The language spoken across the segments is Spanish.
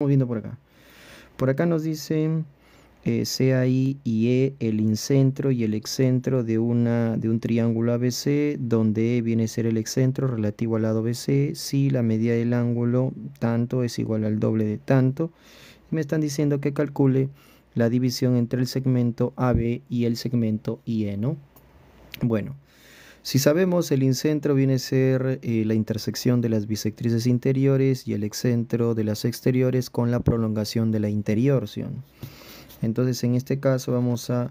Estamos viendo por acá. Por acá nos dicen eh, CAI y E, el incentro y el excentro de, una, de un triángulo ABC, donde E viene a ser el excentro relativo al lado BC, si la medida del ángulo tanto es igual al doble de tanto. Me están diciendo que calcule la división entre el segmento AB y el segmento IE, ¿no? Bueno, si sabemos, el incentro viene a ser eh, la intersección de las bisectrices interiores y el excentro de las exteriores con la prolongación de la interior. Entonces, en este caso vamos a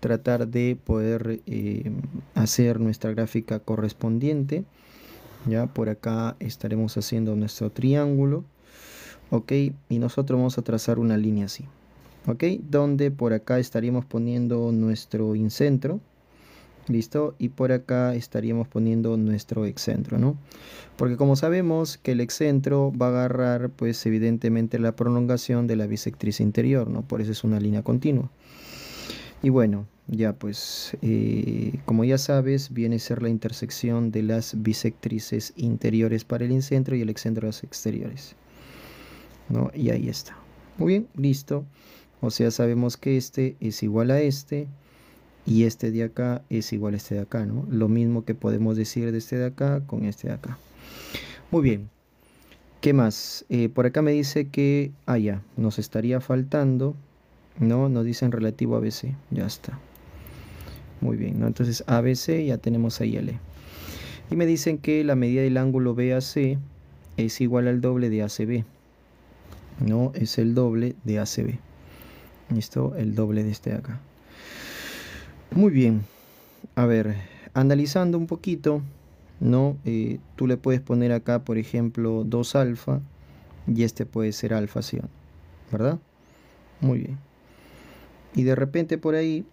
tratar de poder eh, hacer nuestra gráfica correspondiente. Ya por acá estaremos haciendo nuestro triángulo. Ok, y nosotros vamos a trazar una línea así. Ok, donde por acá estaríamos poniendo nuestro incentro listo y por acá estaríamos poniendo nuestro excentro no porque como sabemos que el excentro va a agarrar pues evidentemente la prolongación de la bisectriz interior no por eso es una línea continua y bueno ya pues eh, como ya sabes viene a ser la intersección de las bisectrices interiores para el incentro y el excentro de las exteriores no y ahí está muy bien listo o sea sabemos que este es igual a este y este de acá es igual a este de acá, ¿no? Lo mismo que podemos decir de este de acá con este de acá. Muy bien, ¿qué más? Eh, por acá me dice que, ah ya, nos estaría faltando, ¿no? Nos dicen relativo a BC, ya está. Muy bien, ¿no? Entonces ABC ya tenemos ahí L. Y me dicen que la medida del ángulo BAC es igual al doble de ACB. No, es el doble de ACB. ¿Listo? El doble de este de acá. Muy bien, a ver, analizando un poquito, ¿no? Eh, tú le puedes poner acá, por ejemplo, 2 alfa y este puede ser alfa ¿verdad? Muy bien. Y de repente por ahí,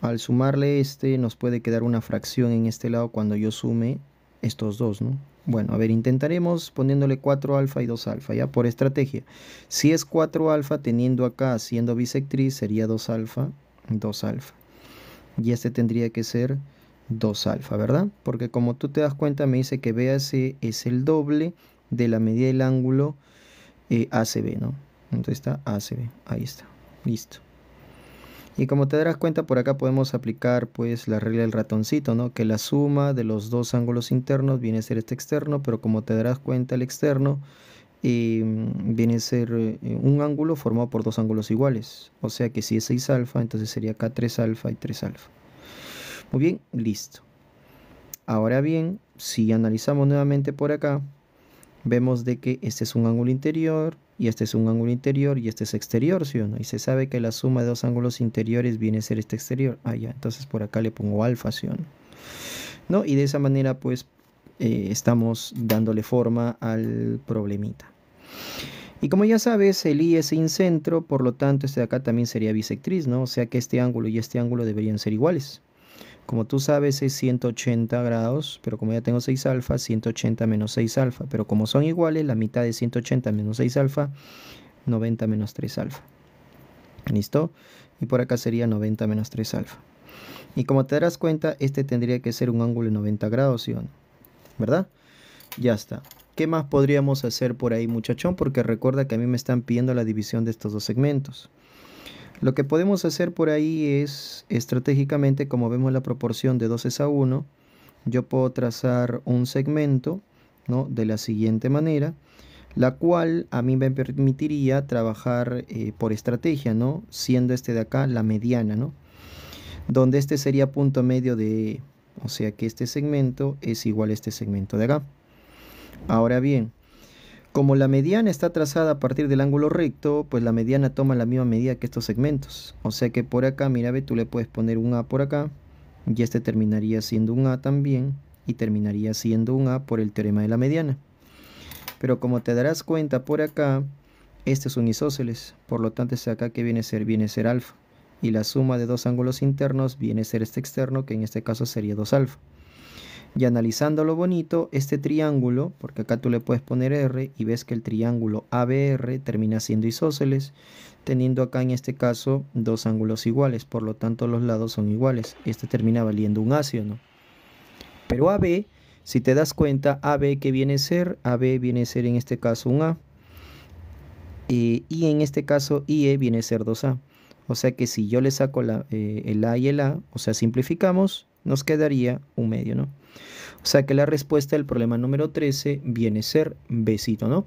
al sumarle este, nos puede quedar una fracción en este lado cuando yo sume estos dos, ¿no? Bueno, a ver, intentaremos poniéndole 4 alfa y 2 alfa, ya por estrategia. Si es 4 alfa, teniendo acá, siendo bisectriz, sería 2 alfa, 2 alfa y este tendría que ser 2 alfa, ¿verdad? Porque como tú te das cuenta, me dice que BAC es el doble de la medida del ángulo eh, ACB, ¿no? Entonces está ACB, ahí está, listo. Y como te darás cuenta, por acá podemos aplicar pues la regla del ratoncito, ¿no? Que la suma de los dos ángulos internos viene a ser este externo, pero como te darás cuenta, el externo Mm, viene a ser eh, un ángulo formado por dos ángulos iguales. O sea que si es 6 alfa, entonces sería K3 alfa y 3 alfa. Muy bien, listo. Ahora bien, si analizamos nuevamente por acá, vemos de que este es un ángulo interior y este es un ángulo interior y este es exterior, ¿sí o no? Y se sabe que la suma de dos ángulos interiores viene a ser este exterior. Ah, ya, entonces por acá le pongo alfa, ¿sí o no? Y de esa manera pues eh, estamos dándole forma al problemita. Y como ya sabes, el I es incentro, por lo tanto este de acá también sería bisectriz, ¿no? O sea que este ángulo y este ángulo deberían ser iguales. Como tú sabes es 180 grados, pero como ya tengo 6 alfa, 180 menos 6 alfa. Pero como son iguales, la mitad de 180 menos 6 alfa, 90 menos 3 alfa. ¿Listo? Y por acá sería 90 menos 3 alfa. Y como te darás cuenta, este tendría que ser un ángulo de 90 grados, ¿Verdad? Ya está. ¿Qué más podríamos hacer por ahí, muchachón? Porque recuerda que a mí me están pidiendo la división de estos dos segmentos. Lo que podemos hacer por ahí es, estratégicamente, como vemos la proporción de 12 a 1, yo puedo trazar un segmento ¿no? de la siguiente manera, la cual a mí me permitiría trabajar eh, por estrategia, ¿no? siendo este de acá la mediana, ¿no? donde este sería punto medio de o sea que este segmento es igual a este segmento de acá. Ahora bien, como la mediana está trazada a partir del ángulo recto, pues la mediana toma la misma medida que estos segmentos. O sea que por acá, mira, ve, tú le puedes poner un A por acá, y este terminaría siendo un A también, y terminaría siendo un A por el teorema de la mediana. Pero como te darás cuenta por acá, este es un isósceles, por lo tanto este acá que viene a ser, viene a ser alfa. Y la suma de dos ángulos internos viene a ser este externo, que en este caso sería 2 alfa. Y analizando lo bonito, este triángulo, porque acá tú le puedes poner R y ves que el triángulo ABR termina siendo isósceles, teniendo acá en este caso dos ángulos iguales, por lo tanto los lados son iguales. Este termina valiendo un no? Pero AB, si te das cuenta, AB que viene a ser, AB viene a ser en este caso un A, y en este caso IE viene a ser 2A. O sea que si yo le saco la, eh, el A y el A, o sea, simplificamos, nos quedaría un medio, ¿no? O sea que la respuesta del problema número 13 viene a ser besito, ¿no?